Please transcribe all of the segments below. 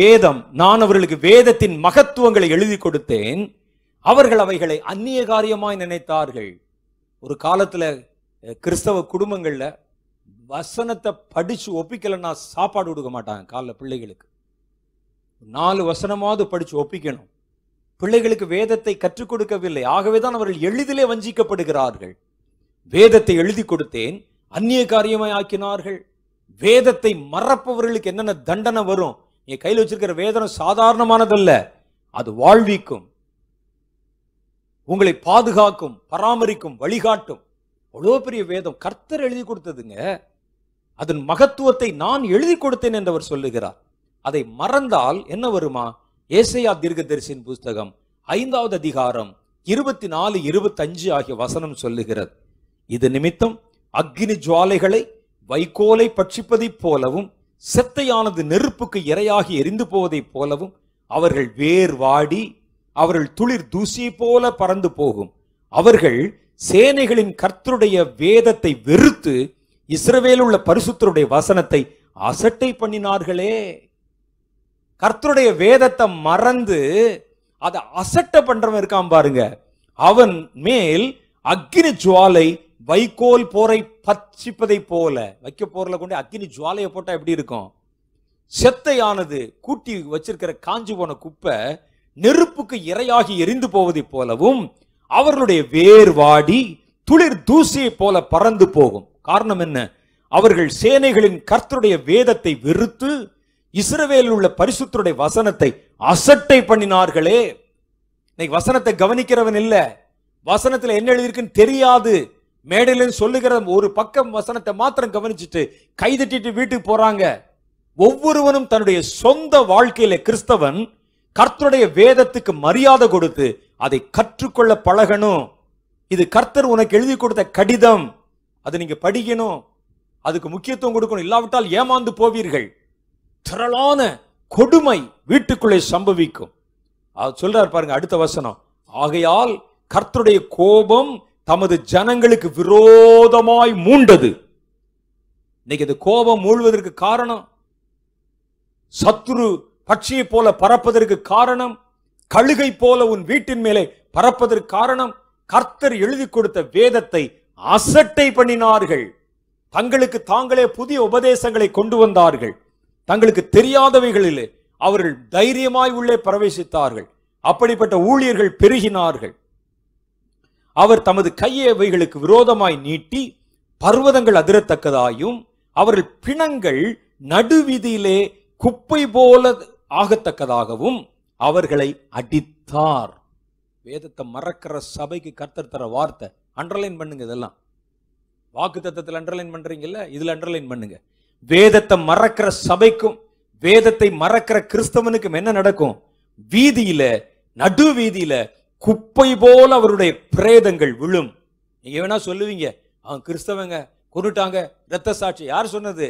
வேதம் நான் அவர்களுக்கு வேதத்தின் மகத்துவங்களை எழுதி கொடுத்தேன் அவர்கள் அவைகளை அந்நிய காரியமாய் நினைத்தார்கள் ஒரு காலத்துல கிறிஸ்தவ குடும்பங்கள்ல வசனத்தை படிச்சு ஒப்பிக்கலன்னா சாப்பாடு கொடுக்க மாட்டாங்க காலைல பிள்ளைகளுக்கு நாலு வசனமாவது படிச்சு ஒப்பிக்கணும் பிள்ளைகளுக்கு வேதத்தை கற்றுக் கொடுக்கவில்லை ஆகவே தான் அவர்கள் எளிதிலே வஞ்சிக்கப்படுகிறார்கள் வேதத்தை எழுதி கொடுத்தேன் அந்நிய காரியமாய் ஆக்கினார்கள் வேதத்தை மறப்பவர்களுக்கு என்னென்ன தண்டனை வரும் என் கையில் வச்சிருக்கிற வேதனை சாதாரணமானதல்ல அது வாழ்விக்கும் உங்களை பாதுகாக்கும் பராமரிக்கும் வழிகாட்டும் அவ்வளோ பெரிய வேதம் கர்த்தர் எழுதி கொடுத்ததுங்க அதன் மகத்துவத்தை நான் எழுதி கொடுத்தேன் என்றவர் சொல்லுகிறார் அதை மறந்தால் என்ன வருமா ஏசையா தரிசின் புஸ்தகம் ஐந்தாவது அதிகாரம் இருபத்தி நாலு இருபத்தஞ்சு ஆகிய வசனம் சொல்லுகிறது இது நிமித்தம் அக்னி ஜுவாலைகளை வைக்கோலை பட்சிப்பதைப் போலவும் செத்தையானது நெருப்புக்கு இரையாகி எரிந்து போவதைப் போலவும் அவர்கள் வேர் வாடி அவர்கள் துளிர் தூசி போல பறந்து போகும் அவர்கள் சேனைகளின் கர்த்தருடைய வேதத்தை வெறுத்து இஸ்ரவேல் உள்ள பரிசுத்தருடைய வசனத்தை அசட்டை பண்ணினார்களே கர்த்தருடைய வேதத்தை மறந்து அதை அசட்டை பண்றவன் இருக்கான் பாருங்க அவன் மேல் அக்னி ஜுவாலை வைக்கோல் போரை பச்சிப்பதை போல வைக்க போறல கொண்டு அக்கினி ஜுவாலையை போட்டால் எப்படி இருக்கும் செத்தையானது கூட்டி வச்சிருக்கிற காஞ்சி போன குப்பை நெருப்புக்கு இரையாகி எரிந்து போவதைப் போலவும் அவர்களுடைய வேர் வாடி துளிர் தூசியைப் போல பறந்து போகும் காரணம் என்ன அவர்கள் சேனைகளின் கர்த்தருடைய வேதத்தை வெறுத்து இஸ்ரவேலில் உள்ள பரிசுத்தருடைய வசனத்தை அசட்டை பண்ணினார்களே இன்னைக்கு வசனத்தை கவனிக்கிறவன் இல்லை வசனத்தில் என்ன எழுதியிருக்குன்னு தெரியாது மேடையில் சொல்லுகிற ஒரு பக்கம் வசனத்தை மாத்திரம் கவனிச்சுட்டு கைதட்டிட்டு வீட்டுக்கு போறாங்க ஒவ்வொருவனும் தன்னுடைய சொந்த வாழ்க்கையில கிறிஸ்தவன் கர்த்தருடைய வேதத்துக்கு மரியாதை கொடுத்து அதை கற்றுக்கொள்ள பழகணும் இது கர்த்தர் உனக்கு எழுதி கொடுத்த கடிதம் அது நீங்க படிக்கணும் அதுக்கு முக்கியத்துவம் கொடுக்கணும் இல்லாவிட்டால் ஏமாந்து போவீர்கள் திரளான கொடுமை வீட்டுக்குள்ளே சம்பவிக்கும் அது சொல்றாரு பாருங்க அடுத்த வசனம் ஆகையால் கர்த்தருடைய கோபம் தமது ஜனங்களுக்கு விரோதமாய் மூண்டது இன்னைக்கு அது கோபம் மூழ்வதற்கு காரணம் சத்துரு பட்சியை போல பறப்பதற்கு காரணம் கழுகை போல உன் வீட்டின் மேலே பறப்பதற்கு காரணம் கர்த்தர் எழுதி கொடுத்த வேதத்தை அசட்டை பண்ணினார்கள் தங்களுக்கு தாங்களே புதிய உபதேசங்களை கொண்டு வந்தார்கள் தங்களுக்கு தெரியாதவைகளிலே அவர்கள் தைரியமாய் உள்ளே பிரவேசித்தார்கள் அப்படிப்பட்ட ஊழியர்கள் பெருகினார்கள் அவர் தமது கையவைகளுக்கு அவைகளுக்கு விரோதமாய் நீட்டி பர்வதங்கள் அதிரத்தக்கதாயும் அவர்கள் பிணங்கள் நடுவிதியிலே குப்பை போல ஆகத்தக்கதாகவும் அவர்களை அடித்தார் வேதத்தை மறக்கிற சபைக்கு கர்த்தர் தர வார்த்தை அண்டர்லைன் பண்ணுங்க இதெல்லாம் வாக்கு தத்தத்தில் அண்டர்லைன் பண்றீங்கல்ல இதில் அண்டர்லைன் பண்ணுங்க வேதத்தை மறக்கிற சபைக்கும் வேதத்தை மறக்கிற கிறிஸ்தவனுக்கும் என்ன நடக்கும் வீதியில நடு வீதியில குப்பை போல அவருடைய பிரேதங்கள் விழும் நீங்க வேணா சொல்லுவீங்க அவன் கிறிஸ்தவங்க கொண்டுட்டாங்க இரத்த சாட்சி யார் சொன்னது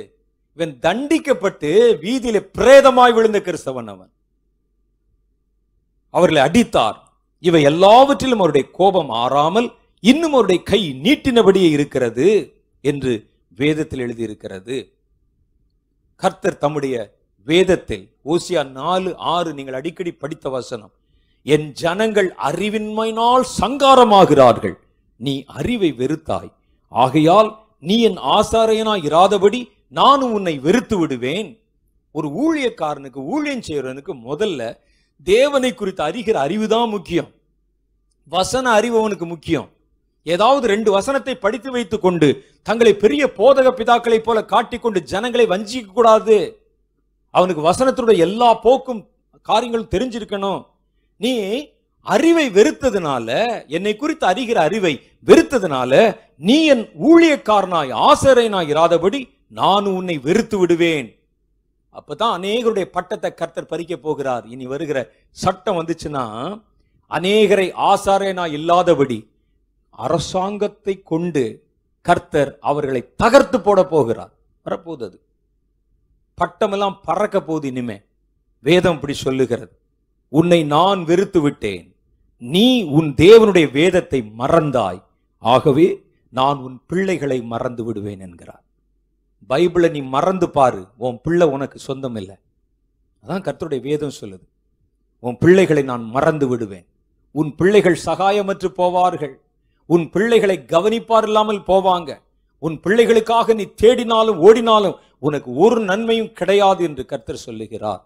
இவன் தண்டிக்கப்பட்டு வீதியில பிரேதமாய் விழுந்த கிறிஸ்தவன் அவன் அவர்களை அடித்தார் இவை எல்லாவற்றிலும் அவருடைய கோபம் ஆறாமல் இன்னும் அவருடைய கை நீட்டினபடியே இருக்கிறது என்று வேதத்தில் எழுதியிருக்கிறது கர்த்தர் தம்முடைய வேதத்தில் ஓசியா நாலு ஆறு நீங்கள் அடிக்கடி படித்த வசனம் என் ஜனங்கள் அறிவின்மையினால் சங்காரமாகிறார்கள் நீ அறிவை வெறுத்தாய் ஆகையால் நீ என் ஆசாரையனாய் இராதபடி நானும் உன்னை வெறுத்து விடுவேன் ஒரு ஊழியக்காரனுக்கு ஊழியம் செய்கிறவனுக்கு முதல்ல தேவனை குறித்த அறிகிற அறிவு தான் முக்கியம் வசன அறிவு அவனுக்கு முக்கியம் ஏதாவது ரெண்டு வசனத்தை படித்து வைத்துக் கொண்டு தங்களை பெரிய போதக பிதாக்களை போல காட்டிக்கொண்டு ஜனங்களை வஞ்சிக்க கூடாது அவனுக்கு வசனத்தினுடைய எல்லா போக்கும் காரியங்களும் தெரிஞ்சிருக்கணும் நீ அறிவை வெறுத்ததுனால என்னை குறித்து அறிகிற அறிவை வெறுத்ததுனால நீ என் ஊழியக்காரனாய் ஆசிரியனாய் இராதபடி நான் உன்னை வெறுத்து விடுவேன் அப்பதான் அநேகருடைய பட்டத்தை கர்த்தர் பறிக்க போகிறார் இனி வருகிற சட்டம் வந்துச்சுன்னா அநேகரை ஆசாரேனா இல்லாதபடி அரசாங்கத்தை கொண்டு கர்த்தர் அவர்களை தகர்த்து போட போகிறார் வரப்போது அது பட்டமெல்லாம் பறக்க போகுது இனிமே வேதம் இப்படி சொல்லுகிறது உன்னை நான் வெறுத்து விட்டேன் நீ உன் தேவனுடைய வேதத்தை மறந்தாய் ஆகவே நான் உன் பிள்ளைகளை மறந்து விடுவேன் என்கிறார் பைபிளை நீ மறந்து பாரு உன் பிள்ளை உனக்கு சொந்தம் இல்லை அதான் கர்த்தருடைய வேதம் சொல்லுது உன் பிள்ளைகளை நான் மறந்து விடுவேன் உன் பிள்ளைகள் சகாயமற்று போவார்கள் உன் பிள்ளைகளை கவனிப்பார் இல்லாமல் போவாங்க உன் பிள்ளைகளுக்காக நீ தேடினாலும் ஓடினாலும் உனக்கு ஒரு நன்மையும் கிடையாது என்று கர்த்தர் சொல்லுகிறார்